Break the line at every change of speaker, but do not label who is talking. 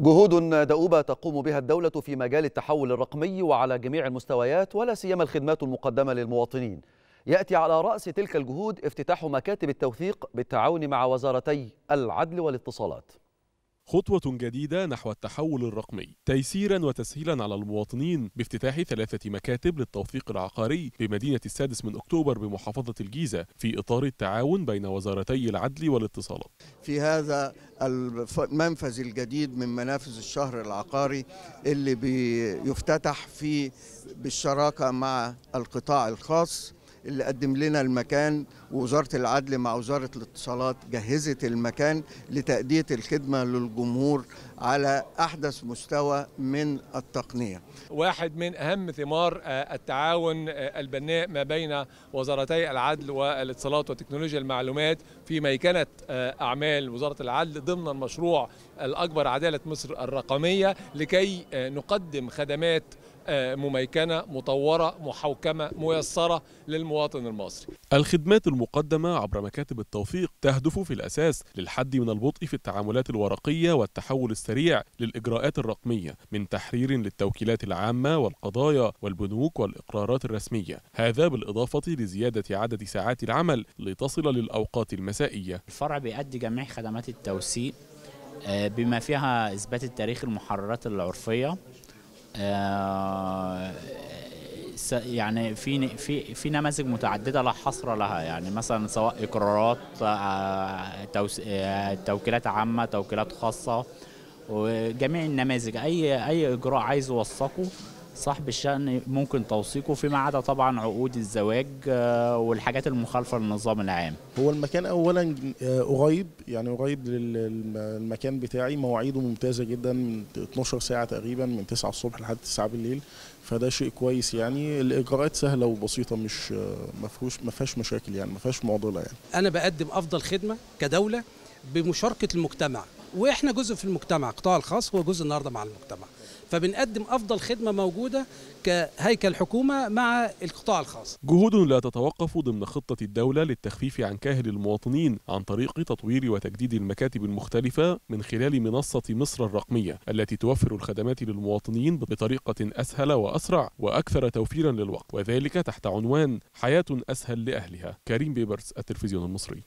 جهود دؤوبة تقوم بها الدولة في مجال التحول الرقمي وعلى جميع المستويات ولا سيما الخدمات المقدمة للمواطنين يأتي على رأس تلك الجهود افتتاح مكاتب التوثيق بالتعاون مع وزارتي العدل والاتصالات خطوة
جديدة نحو التحول الرقمي تيسيرا وتسهيلا على المواطنين بافتتاح ثلاثة مكاتب للتوثيق العقاري بمدينة السادس من أكتوبر بمحافظة الجيزة في إطار التعاون بين وزارتي العدل والاتصالات
في هذا المنفذ الجديد من منافذ الشهر العقاري اللي بيفتتح في بالشراكة مع القطاع الخاص اللي قدم لنا المكان ووزاره العدل مع وزاره الاتصالات جهزت المكان لتاديه الخدمه للجمهور على احدث مستوى من التقنيه.
واحد من اهم ثمار آه، التعاون آه، البناء ما بين وزارتي العدل والاتصالات وتكنولوجيا المعلومات في ميكنه آه، اعمال وزاره العدل ضمن المشروع الاكبر عداله مصر الرقميه لكي نقدم خدمات آه، مميكنة مطورة محوكمة ميسرة للمواطن المصري
الخدمات المقدمة عبر مكاتب التوثيق تهدف في الأساس للحد من البطء في التعاملات الورقية والتحول السريع للإجراءات الرقمية من تحرير للتوكيلات العامة والقضايا والبنوك والإقرارات الرسمية هذا بالإضافة لزيادة عدد ساعات العمل لتصل للأوقات المسائية الفرع بيأدي جميع خدمات التوثيق آه، بما
فيها إثبات التاريخ المحررات العرفية آه، يعني في في في نماذج متعدده لا حصر لها يعني مثلا سواء اقرارات آه، آه، توكيلات عامه توكيلات خاصه وجميع النماذج اي اي اجراء عايز يوثقه صاحب الشأن ممكن توثيقه فيما عدا طبعا عقود الزواج آه، والحاجات المخالفة للنظام العام
هو المكان أولا قريب آه، يعني قريب للمكان بتاعي مواعيده ممتازة جدا من 12 ساعة تقريبا من 9 الصبح لحد 9 بالليل فده شيء كويس يعني الاجراءات سهله وبسيطه مش آه، مفهوش ما فيهاش مشاكل يعني ما فيهاش معضله يعني
انا بقدم افضل خدمه كدوله بمشاركه المجتمع واحنا جزء في المجتمع
القطاع الخاص هو جزء النهارده مع المجتمع فبنقدم افضل خدمه موجوده كهيكل حكومه مع القطاع الخاص. جهود لا تتوقف ضمن خطه الدوله للتخفيف عن كاهل المواطنين عن طريق تطوير وتجديد المكاتب المختلفه من خلال منصه مصر الرقميه التي توفر الخدمات للمواطنين بطريقه اسهل واسرع واكثر توفيرا للوقت وذلك تحت عنوان حياه اسهل لاهلها. كريم بيبرس التلفزيون المصري.